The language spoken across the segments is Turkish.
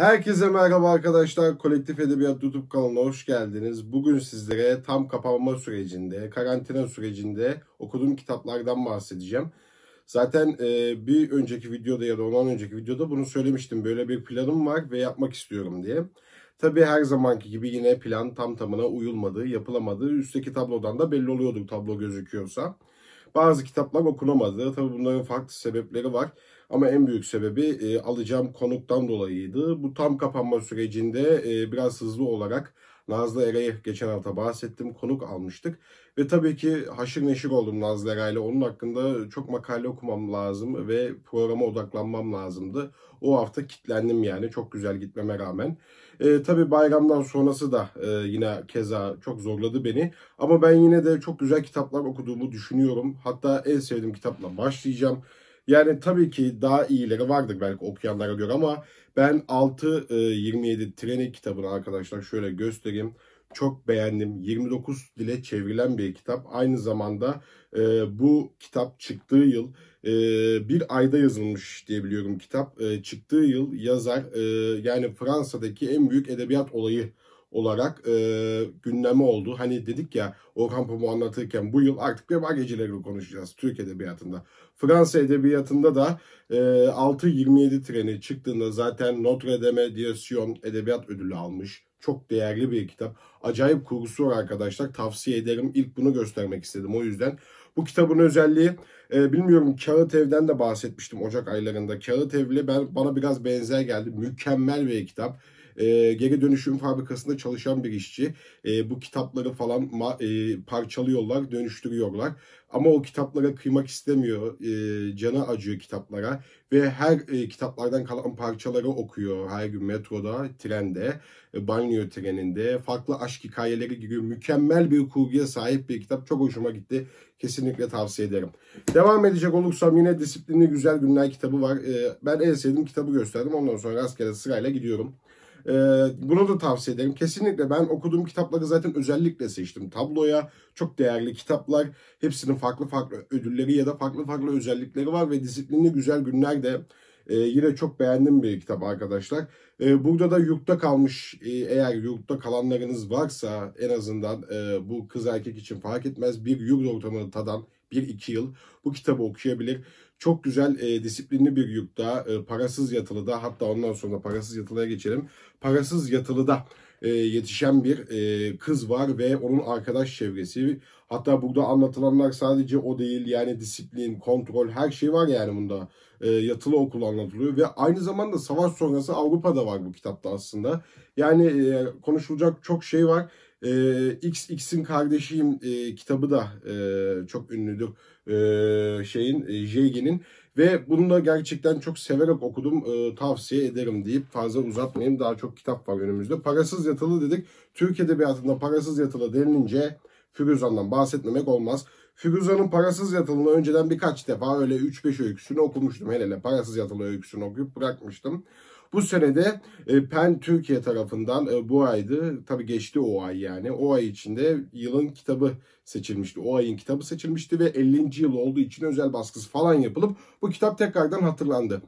Herkese merhaba arkadaşlar. Kolektif Edebiyat YouTube kanalına hoş geldiniz. Bugün sizlere tam kapanma sürecinde, karantina sürecinde okuduğum kitaplardan bahsedeceğim. Zaten e, bir önceki videoda ya da ondan önceki videoda bunu söylemiştim. Böyle bir planım var ve yapmak istiyorum diye. Tabii her zamanki gibi yine plan tam tamına uyulmadığı, yapılamadığı üstteki tablodan da belli oluyorduk. tablo gözüküyorsa. Bazı kitaplar okunamadı. Tabii bunların farklı sebepleri var. Ama en büyük sebebi e, alacağım konuktan dolayıydı. Bu tam kapanma sürecinde e, biraz hızlı olarak Nazlı Eray'ı geçen hafta bahsettim. Konuk almıştık. Ve tabii ki haşır neşir oldum Nazlı Eray'la. Onun hakkında çok makale okumam lazım ve programa odaklanmam lazımdı. O hafta kitlendim yani çok güzel gitmeme rağmen. E, tabii bayramdan sonrası da e, yine keza çok zorladı beni. Ama ben yine de çok güzel kitaplar okuduğumu düşünüyorum. Hatta en sevdiğim kitapla başlayacağım. Yani tabii ki daha iyileri vardır belki okuyanlara göre ama ben 6.27 e, Trenek kitabını arkadaşlar şöyle göstereyim. Çok beğendim. 29 dile çevrilen bir kitap. Aynı zamanda e, bu kitap çıktığı yıl e, bir ayda yazılmış diyebiliyorum kitap. E, çıktığı yıl yazar e, yani Fransa'daki en büyük edebiyat olayı olarak e, gündeme oldu. Hani dedik ya Orhan Pamuk anlatırken bu yıl artık veba gecelerini konuşacağız Türk Edebiyatı'nda. Fransa Edebiyatı'nda da e, 6.27 treni çıktığında zaten Notre Dame de Edebiyat Ödülü almış. Çok değerli bir kitap. Acayip kurgusu var arkadaşlar. Tavsiye ederim. İlk bunu göstermek istedim. O yüzden bu kitabın özelliği e, bilmiyorum Kağıt Ev'den de bahsetmiştim Ocak aylarında. Kağıt Ev'le ben, bana biraz benzer geldi. Mükemmel bir kitap e, geri dönüşüm fabrikasında çalışan bir işçi. E, bu kitapları falan ma, e, parçalıyorlar, dönüştürüyorlar. Ama o kitaplara kıymak istemiyor. E, canı acıyor kitaplara. Ve her e, kitaplardan kalan parçaları okuyor. Her gün metroda, trende, e, banyo treninde. Farklı aşk hikayeleri gibi Mükemmel bir kurguya sahip bir kitap. Çok hoşuma gitti. Kesinlikle tavsiye ederim. Devam edecek olursam yine Disiplinli Güzel Günler kitabı var. E, ben en sevdiğim kitabı gösterdim. Ondan sonra rastgele sırayla gidiyorum. Ee, bunu da tavsiye ederim. Kesinlikle ben okuduğum kitapları zaten özellikle seçtim. Tabloya çok değerli kitaplar. Hepsinin farklı farklı ödülleri ya da farklı farklı özellikleri var ve disiplinli güzel günler de ee, yine çok beğendim bir kitap arkadaşlar. Ee, burada da yurtta kalmış e, eğer yurtta kalanlarınız varsa en azından e, bu kız erkek için fark etmez bir yurt ortamını tadan 1-2 yıl bu kitabı okuyabilir. Çok güzel e, disiplinli bir yurtta, e, parasız yatılıda hatta ondan sonra parasız yatılıya geçelim. Parasız yatılıda e, yetişen bir e, kız var ve onun arkadaş çevresi. Hatta burada anlatılanlar sadece o değil yani disiplin, kontrol her şey var yani bunda. E, yatılı okul anlatılıyor ve aynı zamanda savaş sonrası Avrupa'da var bu kitapta aslında. Yani e, konuşulacak çok şey var. E, ee, XX'in kardeşiyim e, kitabı da e, çok ünlüdür e, şeyin e, Jegi'nin ve bunu da gerçekten çok severek okudum e, tavsiye ederim deyip fazla uzatmayayım daha çok kitap var önümüzde. Parasız yatılı dedik Türk Edebiyatı'nda parasız yatılı denilince Firuzan'dan bahsetmemek olmaz. Firuzan'ın parasız yatılını önceden birkaç defa öyle 3-5 öyküsünü okumuştum. Hele hele parasız yatılı öyküsünü okuyup bırakmıştım. Bu senede e, PEN Türkiye tarafından e, bu aydı. Tabii geçti o ay yani. O ay içinde yılın kitabı seçilmişti. O ayın kitabı seçilmişti ve 50. yıl olduğu için özel baskısı falan yapılıp bu kitap tekrardan hatırlandı.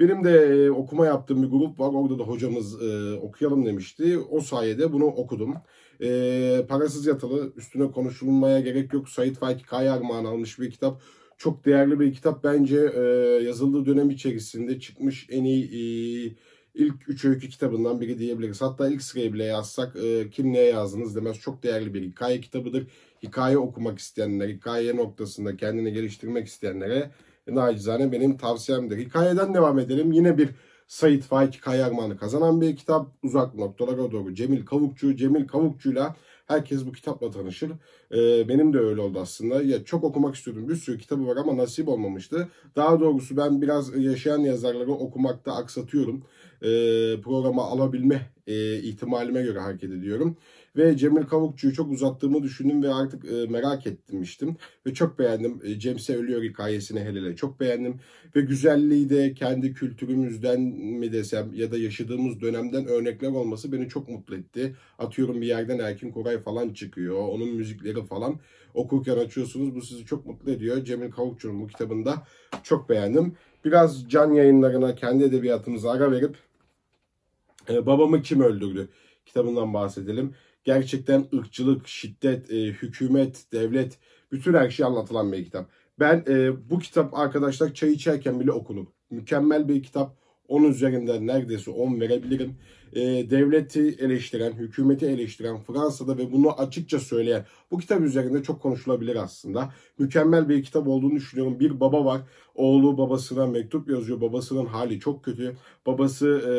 Benim de e, okuma yaptığım bir grup var. Orada da hocamız e, okuyalım demişti. O sayede bunu okudum. E, Parasız Yatılı üstüne konuşulmaya gerek yok. Sait Faik Kayarman armağan almış bir kitap. Çok değerli bir kitap bence e, yazıldığı dönem içerisinde çıkmış en iyi e, ilk üç öykü kitabından biri diyebiliriz. Hatta ilk sıraya bile yazsak e, kim neye yazdınız demez. Çok değerli bir hikaye kitabıdır. Hikaye okumak isteyenler, hikaye noktasında kendini geliştirmek isteyenlere nacizane benim tavsiyemdir. Hikayeden devam edelim. Yine bir Sayit Faik Kayarman'ı kazanan bir kitap. Uzak noktalara doğru Cemil Kavukçu. Cemil Kavukçu'yla Herkes bu kitapla tanışır. E, benim de öyle oldu aslında. Ya çok okumak istiyordum. Bir sürü kitabı var ama nasip olmamıştı. Daha doğrusu ben biraz e, yaşayan yazarları okumakta aksatıyorum. E, programa alabilme e, ihtimalime göre hareket ediyorum. Ve Cemil Kavukçu'yu çok uzattığımı düşündüm ve artık e, merak etmiştim. Ve çok beğendim. E, Cemse Ölüyor hikayesini hele hele çok beğendim. Ve güzelliği de kendi kültürümüzden mi desem ya da yaşadığımız dönemden örnekler olması beni çok mutlu etti. Atıyorum bir yerden Erkin Koray falan çıkıyor. Onun müzikleri falan okurken açıyorsunuz. Bu sizi çok mutlu ediyor. Cemil Kavukçu'nun bu kitabında çok beğendim. Biraz can yayınlarına kendi edebiyatımıza ara verip e, Babamı Kim Öldürdü kitabından bahsedelim. Gerçekten ırkçılık, şiddet, e, hükümet, devlet bütün her şey anlatılan bir kitap. Ben e, bu kitap arkadaşlar çay içerken bile okunur. Mükemmel bir kitap 10 üzerinden neredeyse 10 verebilirim. E, devleti eleştiren, hükümeti eleştiren Fransa'da ve bunu açıkça söyleyen bu kitap üzerinde çok konuşulabilir aslında. Mükemmel bir kitap olduğunu düşünüyorum. Bir baba var. Oğlu babasına mektup yazıyor. Babasının hali çok kötü. Babası e,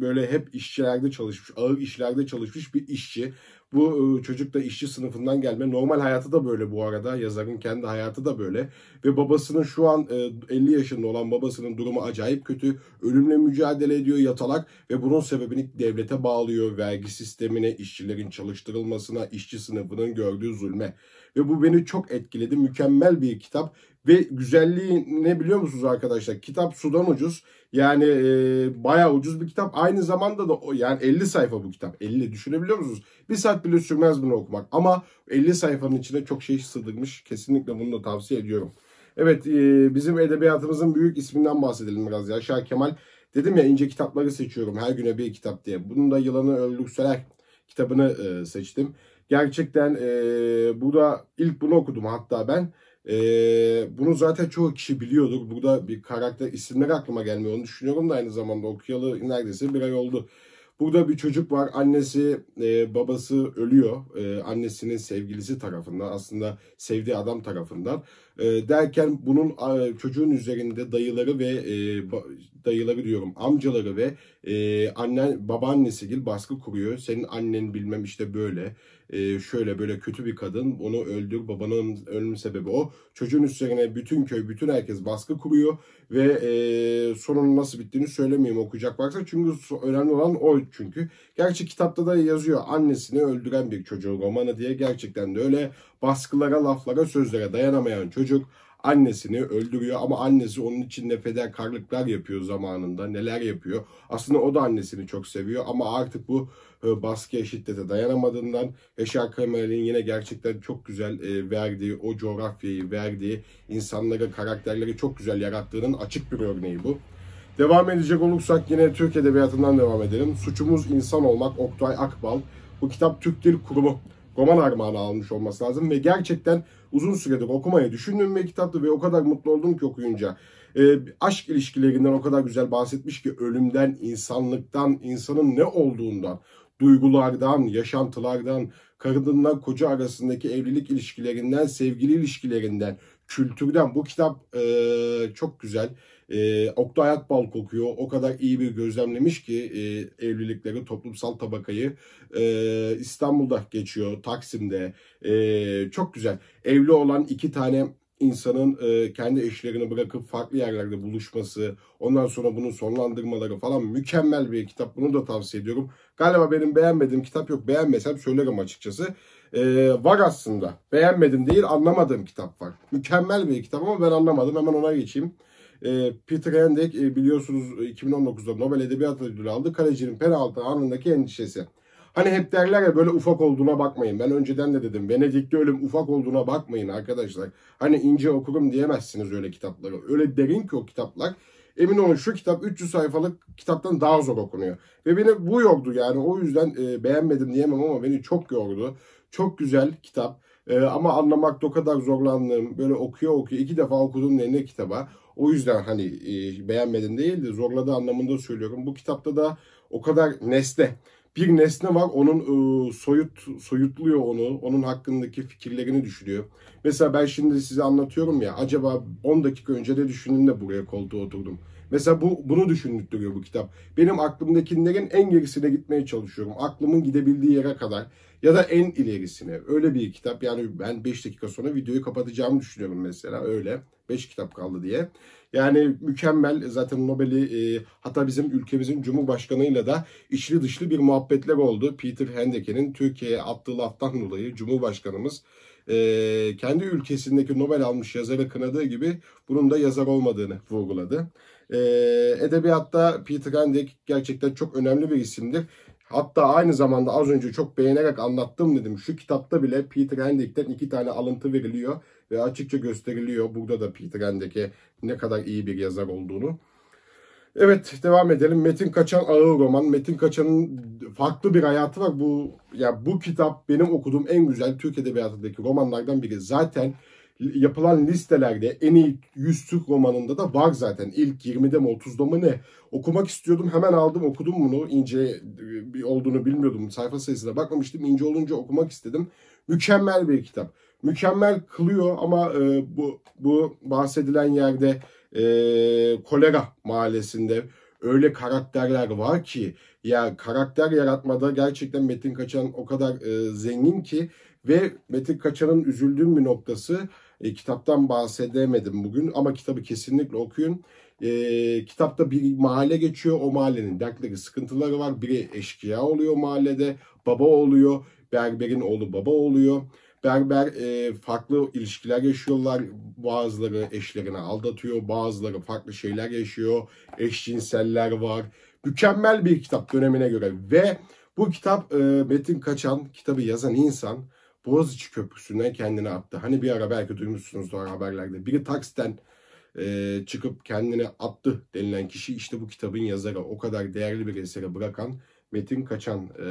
böyle hep işçilerde çalışmış, ağır işlerde çalışmış bir işçi. Bu e, çocuk da işçi sınıfından gelme. Normal hayatı da böyle bu arada. Yazarın kendi hayatı da böyle. Ve babasının şu an 50 e, yaşında olan babasının durumu acayip kötü. Ölümle mücadele ediyor yatalak ve bunun sebebini devlete bağlıyor. Vergi sistemine, işçilerin çalıştırılmasına, işçi sınıfının gördüğü zulme. Ve bu beni çok etkiledi. Mükemmel bir kitap. Ve güzelliği ne biliyor musunuz arkadaşlar? Kitap sudan ucuz. Yani e, bayağı ucuz bir kitap. Aynı zamanda da yani 50 sayfa bu kitap. 50 düşünebiliyor musunuz? Bir saat bile sürmez bunu okumak. Ama 50 sayfanın içine çok şey sığdırmış. Kesinlikle bunu da tavsiye ediyorum. Evet e, bizim edebiyatımızın büyük isminden bahsedelim biraz ya. Şah Kemal dedim ya ince kitapları seçiyorum her güne bir kitap diye. Bunun da Yılanı Öldürseler kitabını e, seçtim. Gerçekten e, da ilk bunu okudum hatta ben. E, bunu zaten çoğu kişi biliyordur. Burada bir karakter isimleri aklıma gelmiyor. Onu düşünüyorum da aynı zamanda okuyalı neredeyse bir ay oldu. Burada bir çocuk var. Annesi, e, babası ölüyor. E, annesinin sevgilisi tarafından, aslında sevdiği adam tarafından. E, derken bunun e, çocuğun üzerinde dayıları ve e, ba, dayıları diyorum, amcaları ve e, annen, babaannesi gibi baskı kuruyor. Senin annen bilmem işte böyle e, şöyle böyle kötü bir kadın onu öldür babanın ölüm sebebi o. Çocuğun üzerine bütün köy bütün herkes baskı kuruyor ve e, sonunun nasıl bittiğini söylemeyeyim okuyacak varsa çünkü önemli olan o çünkü. Gerçi kitapta da yazıyor annesini öldüren bir çocuğu romanı diye gerçekten de öyle baskılara laflara sözlere dayanamayan çocuk Annesini öldürüyor ama annesi onun için ne fedakarlıklar yapıyor zamanında neler yapıyor. Aslında o da annesini çok seviyor ama artık bu e, baskıya şiddete dayanamadığından Eşar Kremer'in yine gerçekten çok güzel e, verdiği o coğrafyayı verdiği insanlara karakterleri çok güzel yarattığının açık bir örneği bu. Devam edecek olursak yine Türk Edebiyatı'ndan devam edelim. Suçumuz İnsan Olmak Oktay Akbal. Bu kitap Türk Dil Kurumu roman armağanı almış olması lazım ve gerçekten uzun süredir okumayı düşündüğüm bir kitaptı ve o kadar mutlu oldum ki okuyunca. E, aşk ilişkilerinden o kadar güzel bahsetmiş ki ölümden, insanlıktan, insanın ne olduğundan, duygulardan, yaşantılardan, karınla koca arasındaki evlilik ilişkilerinden, sevgili ilişkilerinden, kültürden bu kitap e, çok güzel. E, Oktay Akbal kokuyor. O kadar iyi bir gözlemlemiş ki e, evlilikleri, toplumsal tabakayı e, İstanbul'da geçiyor, Taksim'de. E, çok güzel. Evli olan iki tane insanın e, kendi eşlerini bırakıp farklı yerlerde buluşması, ondan sonra bunun sonlandırmaları falan mükemmel bir kitap. Bunu da tavsiye ediyorum. Galiba benim beğenmediğim kitap yok. Beğenmesem söylerim açıkçası. E, var aslında. Beğenmedim değil, anlamadığım kitap var. Mükemmel bir kitap ama ben anlamadım. Hemen ona geçeyim. Ee, Peter Handek e, biliyorsunuz 2019'da e, Nobel Edebiyat Ödülü aldı. Kalecinin penaltı anındaki endişesi. Hani hep derler ya böyle ufak olduğuna bakmayın. Ben önceden de dedim Venedik'te ölüm ufak olduğuna bakmayın arkadaşlar. Hani ince okurum diyemezsiniz öyle kitapları. Öyle derin ki o kitaplar. Emin olun şu kitap 300 sayfalık kitaptan daha zor okunuyor. Ve beni bu yordu yani o yüzden e, beğenmedim diyemem ama beni çok yordu. Çok güzel kitap. Ee, ama anlamakta o kadar zorlandığım böyle okuyor okuyor iki defa okudum ne kitaba. O yüzden hani e, beğenmedim değil de zorladığı anlamında söylüyorum. Bu kitapta da o kadar nesne bir nesne var onun e, soyut soyutluyor onu. Onun hakkındaki fikirlerini düşünüyor. Mesela ben şimdi size anlatıyorum ya acaba 10 dakika önce de düşündüm de buraya koltuğa oturdum. Mesela bu bunu düşündürüyor bu kitap. Benim aklımdakilerin en gerisine gitmeye çalışıyorum. Aklımın gidebildiği yere kadar ya da en ilerisine. Öyle bir kitap. Yani ben 5 dakika sonra videoyu kapatacağımı düşünüyorum mesela öyle. 5 kitap kaldı diye. Yani mükemmel zaten Nobel'i e, hatta bizim ülkemizin Cumhurbaşkanı'yla da içli dışlı bir muhabbetler oldu. Peter Hendeke'nin Türkiye'ye attığı laftan dolayı Cumhurbaşkanımız e, kendi ülkesindeki Nobel almış yazarı kınadığı gibi bunun da yazar olmadığını vurguladı. Ee, edebiyatta Peter Gandhi gerçekten çok önemli bir isimdir. Hatta aynı zamanda az önce çok beğenerek anlattım dedim. Şu kitapta bile Peter Hendrick'ten iki tane alıntı veriliyor ve açıkça gösteriliyor. Burada da Peter Hendrick'e ne kadar iyi bir yazar olduğunu. Evet devam edelim. Metin Kaçan ağır roman. Metin Kaçan'ın farklı bir hayatı var. Bu ya yani bu kitap benim okuduğum en güzel Türk edebiyatındaki romanlardan biri. Zaten yapılan listelerde en iyi 100 Türk romanında da var zaten. İlk 20'de mi 30'da mı ne? Okumak istiyordum hemen aldım okudum bunu. İnce e, olduğunu bilmiyordum. Sayfa sayısına bakmamıştım. İnce olunca okumak istedim. Mükemmel bir kitap. Mükemmel kılıyor ama e, bu, bu bahsedilen yerde e, kolera mahallesinde öyle karakterler var ki ya karakter yaratmada gerçekten Metin Kaçan o kadar e, zengin ki ve Metin Kaçan'ın üzüldüğüm bir noktası e, kitaptan bahsedemedim bugün ama kitabı kesinlikle okuyun. E, kitapta bir mahalle geçiyor. O mahallenin dertleri, sıkıntıları var. Biri eşkıya oluyor mahallede, baba oluyor. Berberin oğlu baba oluyor. Berber e, farklı ilişkiler yaşıyorlar. Bazıları eşlerini aldatıyor, bazıları farklı şeyler yaşıyor. Eşcinseller var. Mükemmel bir kitap dönemine göre ve bu kitap e, Metin Kaçan, kitabı yazan insan Boğaziçi Köprüsü'nden kendini attı. Hani bir ara belki duymuşsunuzdur haberlerde. Biri Taks'ten e, çıkıp kendini attı denilen kişi işte bu kitabın yazarı. O kadar değerli bir eseri bırakan Metin Kaçan e,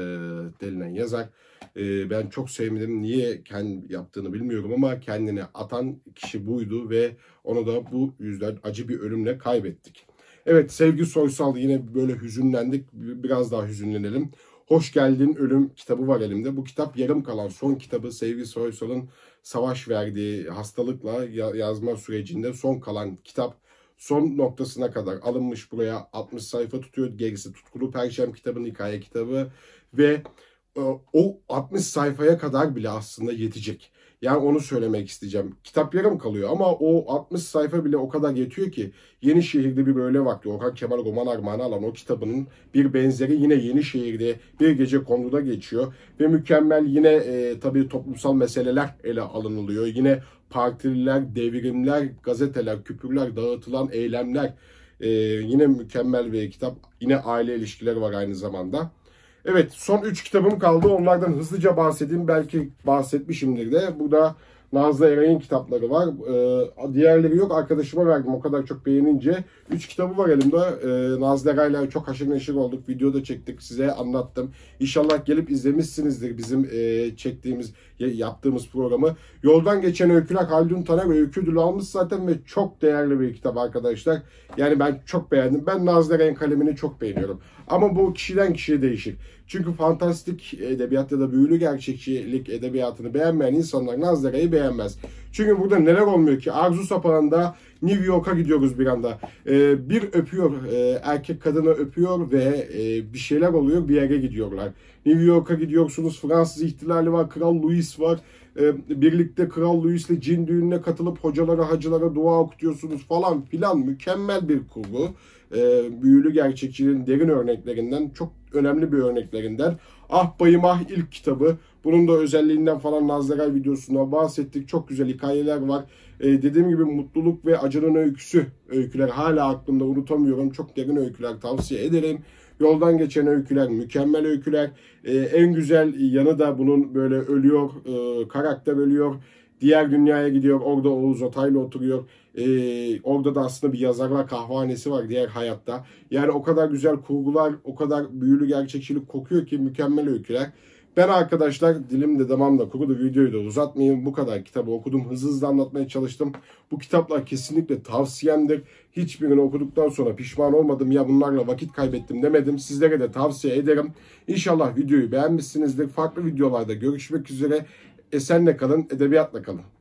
denilen yazar. E, ben çok sevmedim. Niye kendi yaptığını bilmiyorum ama kendini atan kişi buydu ve onu da bu yüzden acı bir ölümle kaybettik. Evet Sevgi Soysal yine böyle hüzünlendik. Biraz daha hüzünlenelim. Hoş Geldin Ölüm kitabı var elimde. Bu kitap yarım kalan son kitabı Sevgi Soysal'ın savaş verdiği hastalıkla yazma sürecinde son kalan kitap son noktasına kadar alınmış buraya 60 sayfa tutuyor. Gerisi tutkulu perşem kitabının hikaye kitabı ve e, o 60 sayfaya kadar bile aslında yetecek. Yani onu söylemek isteyeceğim. Kitap yarım kalıyor ama o 60 sayfa bile o kadar yetiyor ki Yenişehir'de bir böyle vakti Orhan Kemal roman armağanı alan o kitabının bir benzeri yine Yenişehir'de bir gece konuda geçiyor ve mükemmel yine e, tabii toplumsal meseleler ele alınılıyor. Yine partililer, devrimler, gazeteler, küpürler, dağıtılan eylemler e, yine mükemmel bir kitap. Yine aile ilişkileri var aynı zamanda. Evet son 3 kitabım kaldı. Onlardan hızlıca bahsedeyim. Belki bahsetmişimdir de. Bu da Nazlı Eray'ın kitapları var. Ee, diğerleri yok. Arkadaşıma verdim o kadar çok beğenince. 3 kitabı var elimde. Ee, Nazlı Eray'la çok haşır neşir olduk. Video da çektik. Size anlattım. İnşallah gelip izlemişsinizdir bizim e, çektiğimiz, yaptığımız programı. Yoldan Geçen Öyküler Haldun Taner öykü ödülü almış zaten ve çok değerli bir kitap arkadaşlar. Yani ben çok beğendim. Ben Nazlı Eray'ın kalemini çok beğeniyorum. Ama bu kişiden kişiye değişir. Çünkü fantastik edebiyat ya da büyülü gerçekçilik edebiyatını beğenmeyen insanlar Nazlara'yı beğenmez. Çünkü burada neler olmuyor ki? Arzu sapağında New York'a gidiyoruz bir anda. Ee, bir öpüyor, e, erkek kadını öpüyor ve e, bir şeyler oluyor, bir yere gidiyorlar. New York'a gidiyorsunuz, Fransız ihtilali var, Kral Louis var. Ee, birlikte Kral Louis'le cin düğününe katılıp hocalara, hacılara dua okutuyorsunuz falan filan. Mükemmel bir kurgu e, büyülü gerçekçinin derin örneklerinden, çok önemli bir örneklerinden. Ah Bayım Ah ilk kitabı. Bunun da özelliğinden falan Nazlıray videosunda bahsettik. Çok güzel hikayeler var. E, dediğim gibi Mutluluk ve Acının Öyküsü öyküler hala aklımda unutamıyorum. Çok derin öyküler tavsiye ederim. Yoldan geçen öyküler, mükemmel öyküler. E, en güzel yanı da bunun böyle ölüyor, e, karakter ölüyor. Diğer dünyaya gidiyor. Orada Oğuz Atay'la oturuyor. Ee, orada da aslında bir yazarlar kahvehanesi var diğer hayatta. Yani o kadar güzel kurgular, o kadar büyülü gerçekçilik kokuyor ki mükemmel öyküler. Ben arkadaşlar dilim de damam da kurudu videoyu da uzatmayayım. Bu kadar kitabı okudum. Hızlı hızlı anlatmaya çalıştım. Bu kitaplar kesinlikle tavsiyemdir. Hiçbirini okuduktan sonra pişman olmadım ya bunlarla vakit kaybettim demedim. Sizlere de tavsiye ederim. İnşallah videoyu beğenmişsinizdir. Farklı videolarda görüşmek üzere. Esenle kalın, edebiyatla kalın.